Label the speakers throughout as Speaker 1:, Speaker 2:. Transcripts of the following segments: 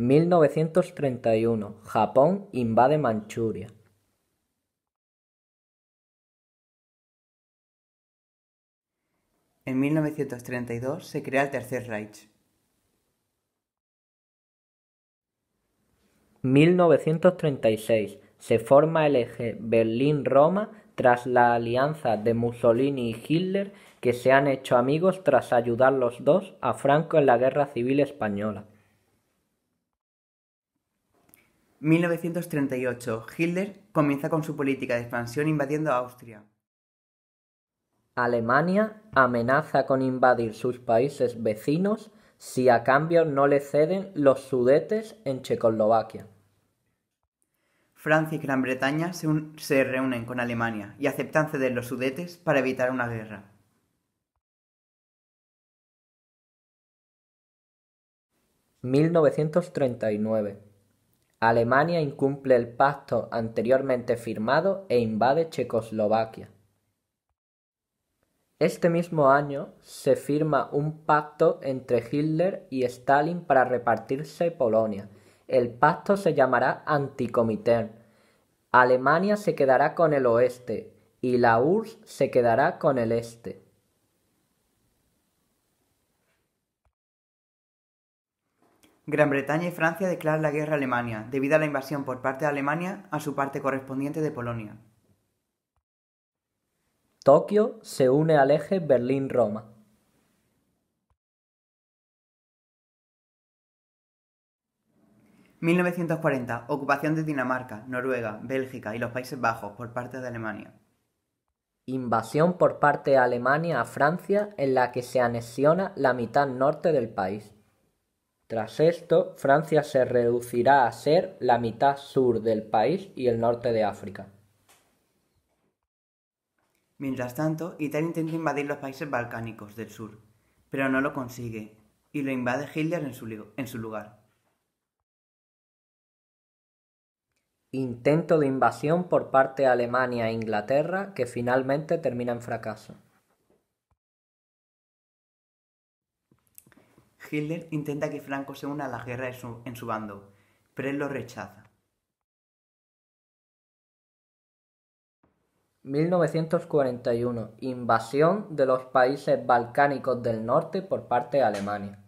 Speaker 1: 1931 Japón invade Manchuria.
Speaker 2: En 1932 se crea el Tercer Reich.
Speaker 1: 1936 se forma el eje Berlín-Roma tras la alianza de Mussolini y Hitler que se han hecho amigos tras ayudar los dos a Franco en la Guerra Civil Española. 1938. Hitler comienza con su política de expansión invadiendo Austria. Alemania amenaza con invadir sus países vecinos si a cambio no le ceden los sudetes en Checoslovaquia. Francia y Gran Bretaña
Speaker 2: se, reúnen con Alemania y aceptan ceder los sudetes para evitar una guerra.
Speaker 1: ...1939 Alemania incumple el pacto anteriormente firmado e invade Checoslovaquia. Este mismo año se firma un pacto entre Hitler y Stalin para repartirse Polonia. El pacto se llamará Anticomitern. Alemania se quedará con el oeste y la URSS se quedará con el este.
Speaker 2: Gran Bretaña y Francia declaran la guerra a Alemania, debido a la invasión por parte de Alemania a su parte correspondiente
Speaker 1: de Polonia. Tokio se une al eje Berlín-Roma.
Speaker 2: ...1940, ocupación de Dinamarca, Noruega, Bélgica y
Speaker 1: los Países Bajos por parte de Alemania. Invasión por parte de Alemania a Francia en la que se anexiona la mitad norte del país. Tras esto, Francia se reducirá a ser la mitad sur del país y el norte de África. Mientras tanto, Italia intenta invadir los países
Speaker 2: balcánicos del sur, pero no lo consigue, y lo invade Hitler en su, en su lugar.
Speaker 1: Intento de invasión por parte de Alemania e Inglaterra que finalmente termina en fracaso. Hitler intenta que Franco se una a
Speaker 2: la guerra en su, en su bando, pero él lo rechaza.
Speaker 1: 1941. Invasión de los países balcánicos del norte por parte de Alemania.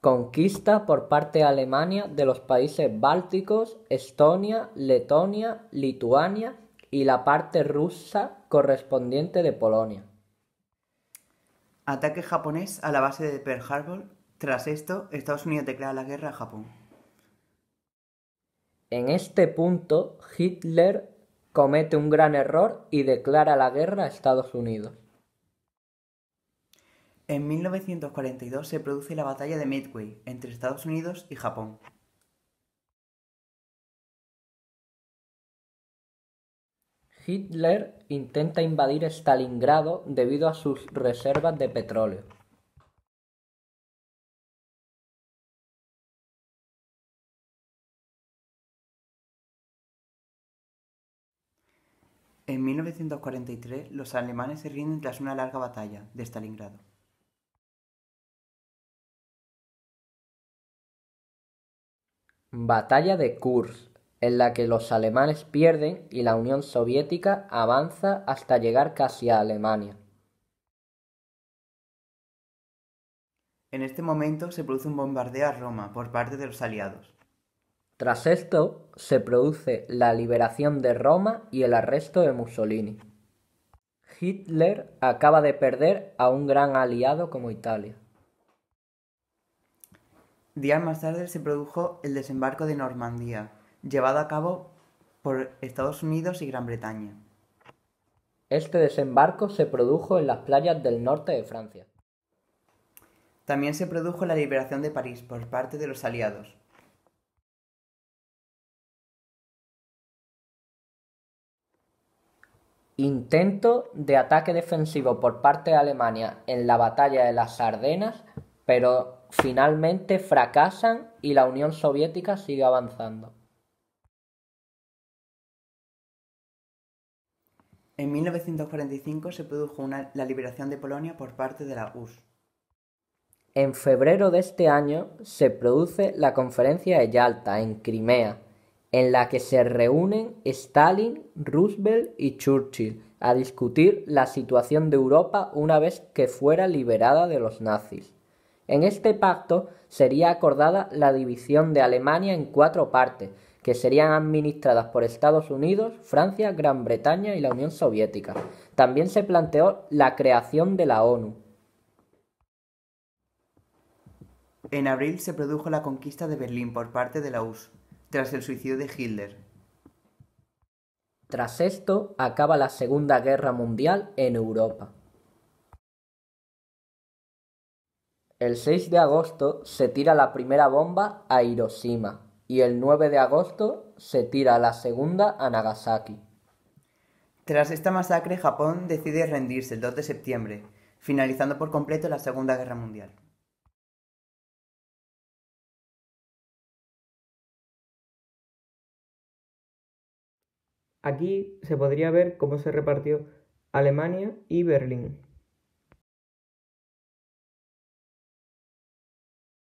Speaker 1: Conquista por parte de Alemania de los países bálticos, Estonia, Letonia, Lituania y la parte rusa correspondiente de Polonia. Ataque japonés a la base de Pearl Harbor. Tras esto, Estados Unidos declara la guerra a Japón. En este punto, Hitler comete un gran error y declara la guerra a Estados Unidos. En 1942 se produce la batalla de Midway entre Estados Unidos y Japón. Hitler intenta invadir Stalingrado debido a sus reservas de petróleo.
Speaker 2: En 1943, los alemanes se rinden tras una
Speaker 1: larga batalla de Stalingrado. Batalla de Kursk en la que los alemanes pierden y la Unión Soviética avanza hasta llegar casi a Alemania.
Speaker 2: En este momento se produce un bombardeo
Speaker 1: a Roma por parte de los aliados. Tras esto, se produce la liberación de Roma y el arresto de Mussolini. Hitler acaba de perder a un gran aliado como Italia.
Speaker 2: Días más tarde se produjo el desembarco de Normandía, llevado a cabo por Estados Unidos y Gran Bretaña. Este desembarco se produjo en las playas del norte de Francia. También se produjo la liberación de París por
Speaker 1: parte de los aliados. Intento de ataque defensivo por parte de Alemania en la batalla de las Ardenas, pero finalmente fracasan y la Unión Soviética sigue avanzando.
Speaker 2: En 1945 se produjo la liberación de Polonia por parte de la URSS.
Speaker 1: En febrero de este año se produce la conferencia de Yalta en Crimea, en la que se reúnen Stalin, Roosevelt y Churchill a discutir la situación de Europa una vez que fuera liberada de los nazis. En este pacto sería acordada la división de Alemania en cuatro partes, que serían administradas por Estados Unidos, Francia, Gran Bretaña y la Unión Soviética. También se planteó la creación de la ONU. En abril se produjo la conquista de Berlín por parte de la US, tras el suicidio de Hitler. Tras esto, acaba la Segunda Guerra Mundial en Europa. El 6 de agosto se tira la primera bomba a Hiroshima, y el 9 de agosto se tira la segunda a Nagasaki. Tras esta masacre, Japón decide rendirse el 2 de
Speaker 2: septiembre, finalizando por completo la Segunda Guerra Mundial. Aquí se podría ver cómo se repartió Alemania y Berlín.